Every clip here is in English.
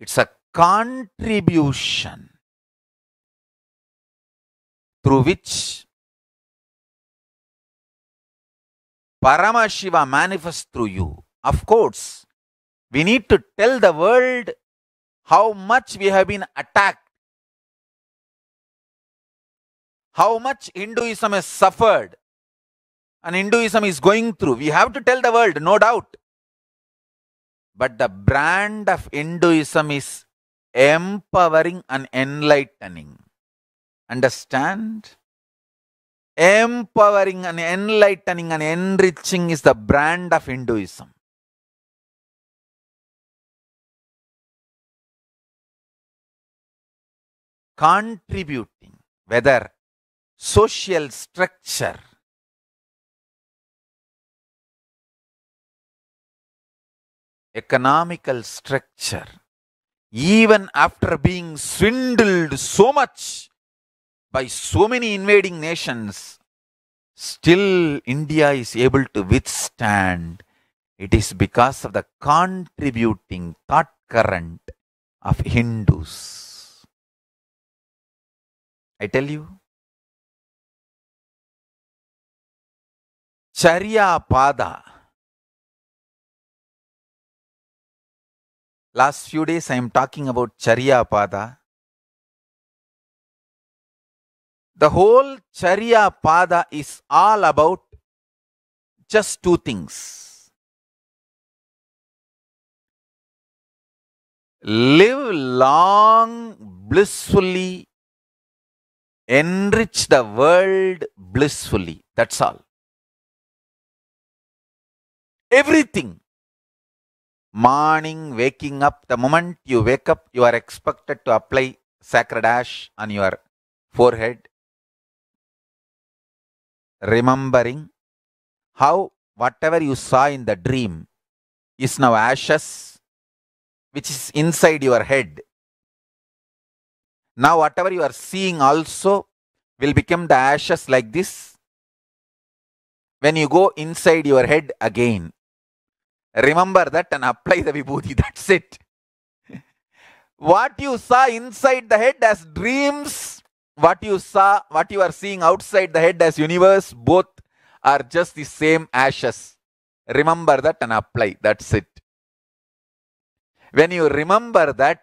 It's a contribution through which Paramashiva manifests through you. Of course, we need to tell the world how much we have been attacked, how much Hinduism has suffered, and Hinduism is going through. We have to tell the world, no doubt. But the brand of Hinduism is empowering and enlightening. Understand? Empowering and enlightening and enriching is the brand of Hinduism. Contributing, whether social structure, economical structure, even after being swindled so much by so many invading nations, still India is able to withstand. It is because of the contributing thought current of Hindus. I tell you, Charya Pada Last few days I am talking about Charyapada. The whole Charyapada is all about just two things. Live long, blissfully, enrich the world blissfully. That's all. Everything morning waking up, the moment you wake up, you are expected to apply sacred ash on your forehead, remembering how whatever you saw in the dream is now ashes which is inside your head. Now, whatever you are seeing also will become the ashes like this when you go inside your head again. Remember that and apply the vibhuti. That's it. what you saw inside the head as dreams, what you saw, what you are seeing outside the head as universe, both are just the same ashes. Remember that and apply. That's it. When you remember that,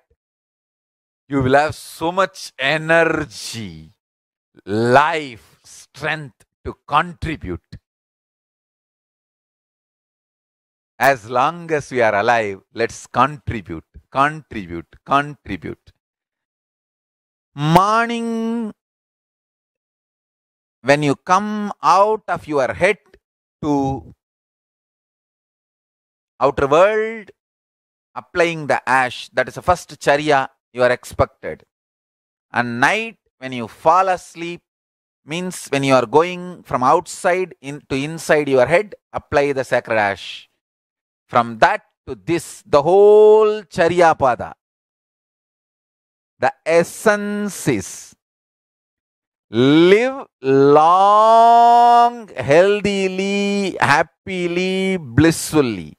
you will have so much energy, life, strength to contribute. as long as we are alive, let's contribute, contribute, contribute. Morning, when you come out of your head to outer world, applying the ash, that is the first charya you are expected. And night, when you fall asleep, means when you are going from outside in, to inside your head, apply the sacred ash from that to this, the whole Charyapada, the essence is live long, healthily, happily, blissfully,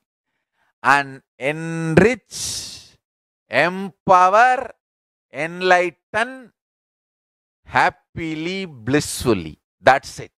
and enrich, empower, enlighten, happily, blissfully. That's it.